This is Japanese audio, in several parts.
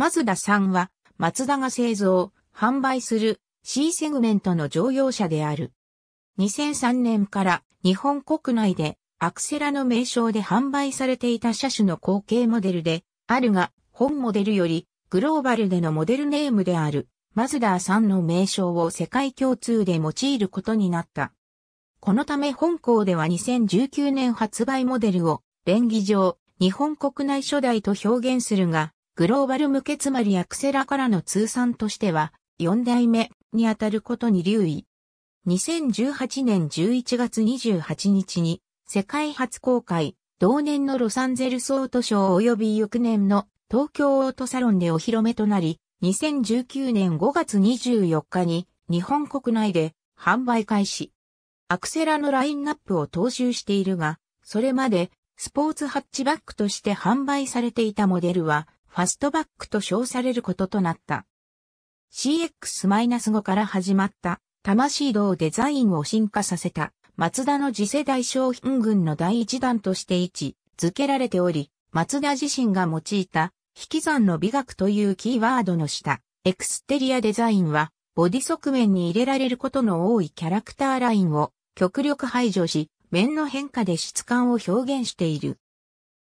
マズダ3は、マツダが製造、販売する C セグメントの乗用車である。2003年から日本国内でアクセラの名称で販売されていた車種の後継モデルであるが、本モデルよりグローバルでのモデルネームであるマズダー3の名称を世界共通で用いることになった。このため本校では2019年発売モデルを連議上日本国内初代と表現するが、グローバル向けつまりアクセラからの通算としては、4代目にあたることに留意。2018年11月28日に、世界初公開、同年のロサンゼルスオートショー及び翌年の東京オートサロンでお披露目となり、2019年5月24日に日本国内で販売開始。アクセラのラインナップを踏襲しているが、それまでスポーツハッチバックとして販売されていたモデルはファストバックと称されることとなった。CX-5 から始まった魂道デザインを進化させたマツダの次世代商品群の第一弾として位置づけられており、マツダ自身が用いた引き算の美学というキーワードの下、エクステリアデザインはボディ側面に入れられることの多いキャラクターラインを極力排除し、面の変化で質感を表現している。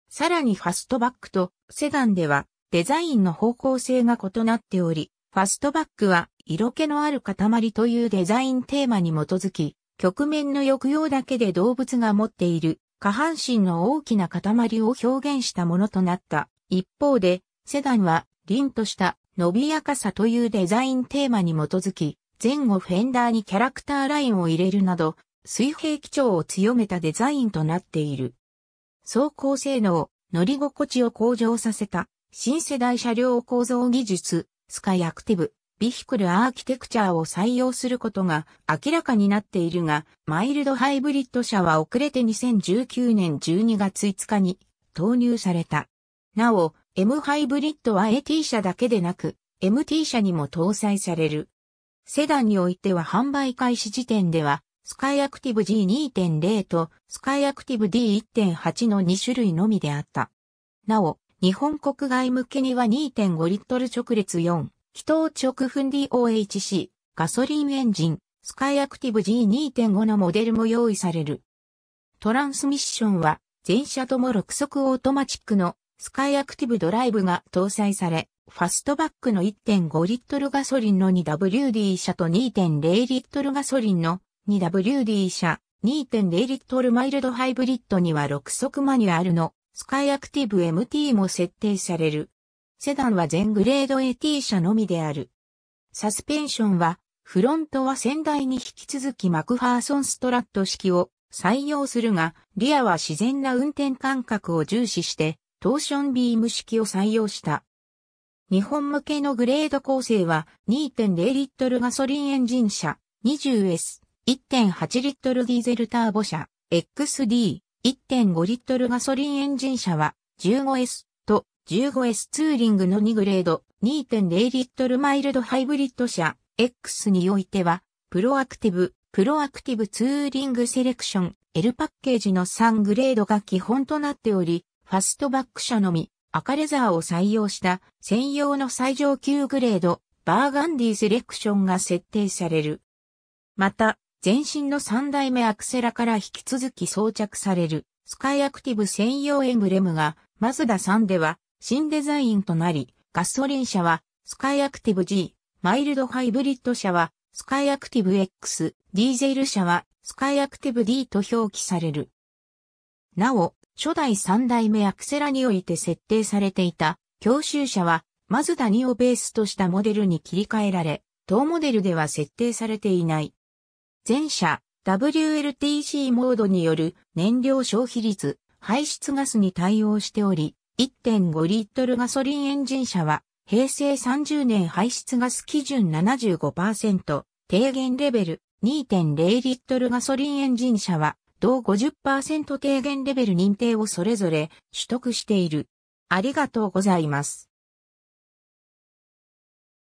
さらにファストバックとセダンではデザインの方向性が異なっており、ファストバックは色気のある塊というデザインテーマに基づき、局面の抑揚だけで動物が持っている下半身の大きな塊を表現したものとなった。一方で、セダンは凛とした伸びやかさというデザインテーマに基づき、前後フェンダーにキャラクターラインを入れるなど、水平基調を強めたデザインとなっている。走行性能、乗り心地を向上させた新世代車両構造技術、スカイアクティブ、ビヒクルアーキテクチャを採用することが明らかになっているが、マイルドハイブリッド車は遅れて2019年12月5日に投入された。なお、M ハイブリッドは AT 車だけでなく、MT 車にも搭載される。セダンにおいては販売開始時点では、スカイアクティブ G2.0 とスカイアクティブ D1.8 の2種類のみであった。なお、日本国外向けには2.5リットル直列4、気筒直噴 DOHC、ガソリンエンジン、スカイアクティブ G2.5 のモデルも用意される。トランスミッションは、全車とも6速オートマチックのスカイアクティブドライブが搭載され、ファストバックの1.5リットルガソリンの 2WD 車と2.0リットルガソリンの 2WD 車2.0リットルマイルドハイブリッドには6速マニュアルのスカイアクティブ MT も設定される。セダンは全グレード AT 車のみである。サスペンションは、フロントは先代に引き続きマクファーソンストラット式を採用するが、リアは自然な運転感覚を重視して、トーションビーム式を採用した。日本向けのグレード構成は2.0リットルガソリンエンジン車 20S 1.8リットルディーゼルターボ車 XD、1.5リットルガソリンエンジン車は 15S と 15S ツーリングの2グレード2.0リットルマイルドハイブリッド車 X においてはプロアクティブ、プロアクティブツーリングセレクション L パッケージの3グレードが基本となっており、ファストバック車のみ赤レザーを採用した専用の最上級グレードバーガンディセレクションが設定される。また、前身の3代目アクセラから引き続き装着されるスカイアクティブ専用エンブレムがマズダ3では新デザインとなり、ガソリン車はスカイアクティブ G、マイルドハイブリッド車はスカイアクティブ X、ディーゼル車はスカイアクティブ D と表記される。なお、初代3代目アクセラにおいて設定されていた教習車はマズダ2をベースとしたモデルに切り替えられ、当モデルでは設定されていない前者 WLTC モードによる燃料消費率、排出ガスに対応しており、1.5リットルガソリンエンジン車は、平成30年排出ガス基準75%、低減レベル、2.0リットルガソリンエンジン車は、同50%低減レベル認定をそれぞれ取得している。ありがとうございます。